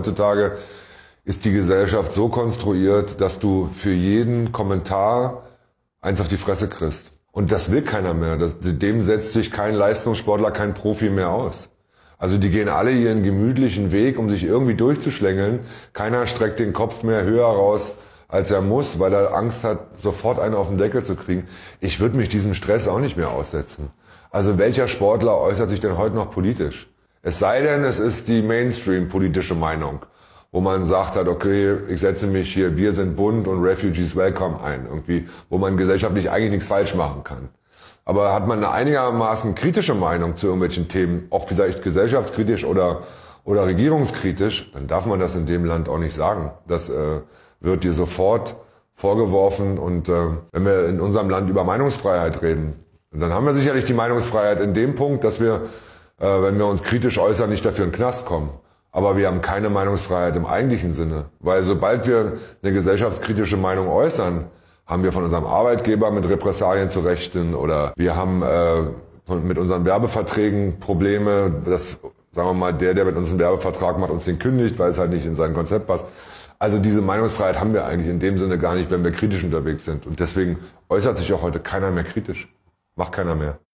Heutzutage ist die Gesellschaft so konstruiert, dass du für jeden Kommentar eins auf die Fresse kriegst. Und das will keiner mehr. Das, dem setzt sich kein Leistungssportler, kein Profi mehr aus. Also die gehen alle ihren gemütlichen Weg, um sich irgendwie durchzuschlängeln. Keiner streckt den Kopf mehr höher raus, als er muss, weil er Angst hat, sofort einen auf den Deckel zu kriegen. Ich würde mich diesem Stress auch nicht mehr aussetzen. Also welcher Sportler äußert sich denn heute noch politisch? Es sei denn, es ist die Mainstream-politische Meinung, wo man sagt hat, okay, ich setze mich hier, wir sind bunt und Refugees welcome ein, irgendwie, wo man gesellschaftlich eigentlich nichts falsch machen kann. Aber hat man eine einigermaßen kritische Meinung zu irgendwelchen Themen, auch vielleicht gesellschaftskritisch oder, oder regierungskritisch, dann darf man das in dem Land auch nicht sagen. Das äh, wird dir sofort vorgeworfen. Und äh, wenn wir in unserem Land über Meinungsfreiheit reden, dann haben wir sicherlich die Meinungsfreiheit in dem Punkt, dass wir äh, wenn wir uns kritisch äußern, nicht dafür in den Knast kommen. Aber wir haben keine Meinungsfreiheit im eigentlichen Sinne. Weil sobald wir eine gesellschaftskritische Meinung äußern, haben wir von unserem Arbeitgeber mit Repressalien zu rechnen oder wir haben äh, mit unseren Werbeverträgen Probleme, dass, sagen wir mal, der, der mit uns einen Werbevertrag macht, uns den kündigt, weil es halt nicht in sein Konzept passt. Also diese Meinungsfreiheit haben wir eigentlich in dem Sinne gar nicht, wenn wir kritisch unterwegs sind. Und deswegen äußert sich auch heute keiner mehr kritisch. Macht keiner mehr.